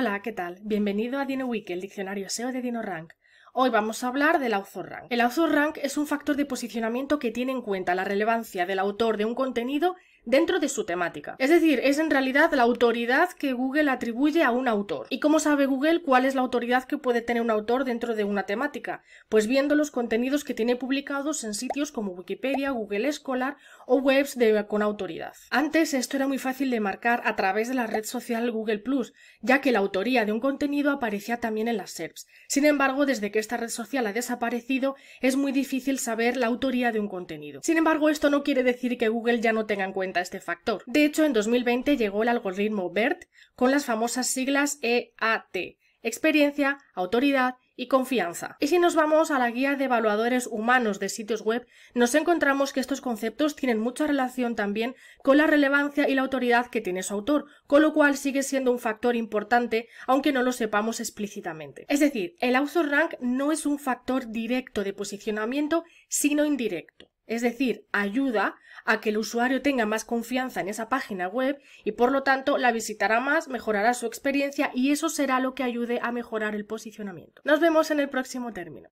Hola, ¿qué tal? Bienvenido a DinoWiki, el diccionario SEO de DinoRank. Hoy vamos a hablar del author rank. El author rank es un factor de posicionamiento que tiene en cuenta la relevancia del autor de un contenido dentro de su temática. Es decir, es en realidad la autoridad que Google atribuye a un autor. ¿Y cómo sabe Google cuál es la autoridad que puede tener un autor dentro de una temática? Pues viendo los contenidos que tiene publicados en sitios como Wikipedia, Google Scholar o webs con autoridad. Antes esto era muy fácil de marcar a través de la red social Google Plus, ya que la autoría de un contenido aparecía también en las SERPs. Sin embargo, desde que esta red social ha desaparecido, es muy difícil saber la autoría de un contenido. Sin embargo, esto no quiere decir que Google ya no tenga en cuenta este factor. De hecho, en 2020 llegó el algoritmo BERT con las famosas siglas EAT, experiencia, autoridad y confianza. Y si nos vamos a la guía de evaluadores humanos de sitios web, nos encontramos que estos conceptos tienen mucha relación también con la relevancia y la autoridad que tiene su autor, con lo cual sigue siendo un factor importante aunque no lo sepamos explícitamente. Es decir, el author rank no es un factor directo de posicionamiento, sino indirecto. Es decir, ayuda a que el usuario tenga más confianza en esa página web y por lo tanto la visitará más, mejorará su experiencia y eso será lo que ayude a mejorar el posicionamiento. Nos vemos en el próximo término.